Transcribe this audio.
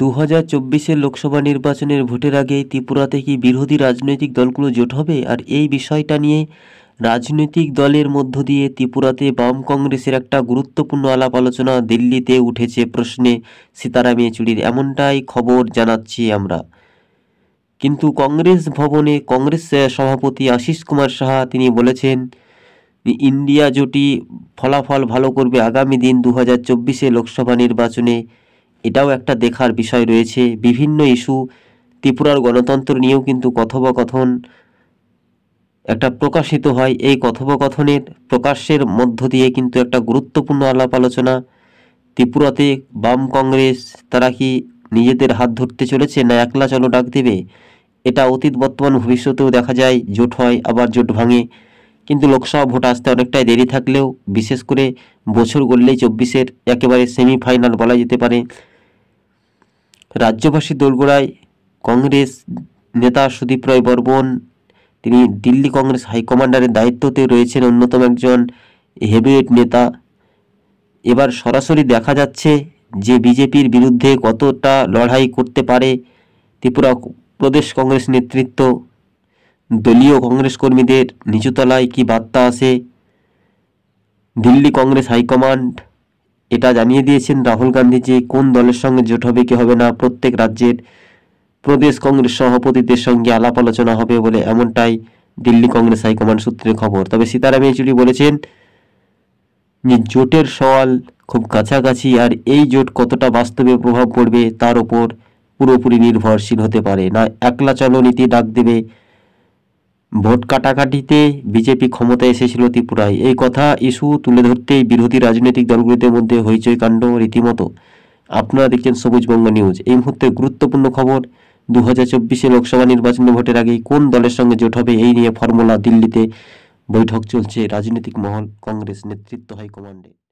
দু হাজার চব্বিশের লোকসভা নির্বাচনের ভোটের আগে ত্রিপুরাতে কি বিরোধী রাজনৈতিক দলগুলো জোট হবে আর এই বিষয়টা নিয়ে রাজনৈতিক দলের মধ্য দিয়ে ত্রিপুরাতে বাম কংগ্রেসের একটা গুরুত্বপূর্ণ আলাপ আলোচনা দিল্লিতে উঠেছে প্রশ্নে সীতারাম ইয়েচুরির এমনটাই খবর জানাচ্ছি আমরা কিন্তু কংগ্রেস ভবনে কংগ্রেস সভাপতি আশিস কুমার সাহা তিনি বলেছেন ইন্ডিয়া জোটি ফলাফল ভালো করবে আগামী দিন দু হাজার লোকসভা নির্বাচনে এটাও একটা দেখার বিষয় রয়েছে বিভিন্ন ইস্যু ত্রিপুরার গণতন্ত্র নিয়েও কিন্তু কথোপকথন একটা প্রকাশিত হয় এই কথোপকথনের প্রকাশের মধ্য দিয়ে কিন্তু একটা গুরুত্বপূর্ণ আলাপ আলোচনা ত্রিপুরাতে বাম কংগ্রেস তারা কি নিজেদের হাত ধরতে চলেছে না একলা চলো ডাক দেবে এটা অতীত বর্তমান ভবিষ্যতেও দেখা যায় জোট হয় আবার জোট ভাঙে কিন্তু লোকসভা ভোট আসতে অনেকটাই দেরি থাকলেও বিশেষ করে বছর গড়লেই চব্বিশের একেবারে সেমিফাইনাল বলা যেতে পারে রাজ্যবাসী দোরগোড়ায় কংগ্রেস নেতা সুদীপ রায় বর্মন তিনি দিল্লি কংগ্রেস হাইকমান্ডারের দায়িত্বতে রয়েছেন অন্যতম একজন হেভিওয়েট নেতা এবার সরাসরি দেখা যাচ্ছে যে বিজেপির বিরুদ্ধে কতটা লড়াই করতে পারে ত্রিপুরা প্রদেশ কংগ্রেস নেতৃত্ব দলীয় কংগ্রেস কর্মীদের নিচুতলায় কি বার্তা আসে দিল্লি কংগ্রেস হাইকমান্ড এটা জানিয়ে দিয়েছেন রাহুল গান্ধী যে কোন দলের সঙ্গে জোট হবে কি হবে না প্রত্যেক রাজ্যের প্রদেশ কংগ্রেস সভাপতিদের সঙ্গে আলাপ আলোচনা হবে বলে এমনটাই দিল্লি কংগ্রেস হাইকমান্ড সূত্রে খবর তবে সীতারাম ইয়েচুরি বলেছেন যে জোটের সওয়াল খুব কাছাকাছি আর এই জোট কতটা বাস্তবে প্রভাব পড়বে তার ওপর পুরোপুরি নির্ভরশীল হতে পারে না একলা চলো নীতি ডাক দেবে ভোট কাটাকাটিতে বিজেপি ক্ষমতায় এসেছিল ত্রিপুরায় এই কথা ইস্যু তুলে ধরতেই বিরোধী রাজনৈতিক দলগুলিতে মধ্যে হইচই কাণ্ড রীতিমতো আপনারা দেখছেন সবুজবঙ্গ নিউজ এই মুহূর্তে গুরুত্বপূর্ণ খবর দু হাজার চব্বিশে লোকসভা নির্বাচনে ভোটের আগে কোন দলের সঙ্গে জোট হবে এই নিয়ে ফর্মুলা দিল্লিতে বৈঠক চলছে রাজনৈতিক মহল কংগ্রেস নেতৃত্ব হাইকমান্ডে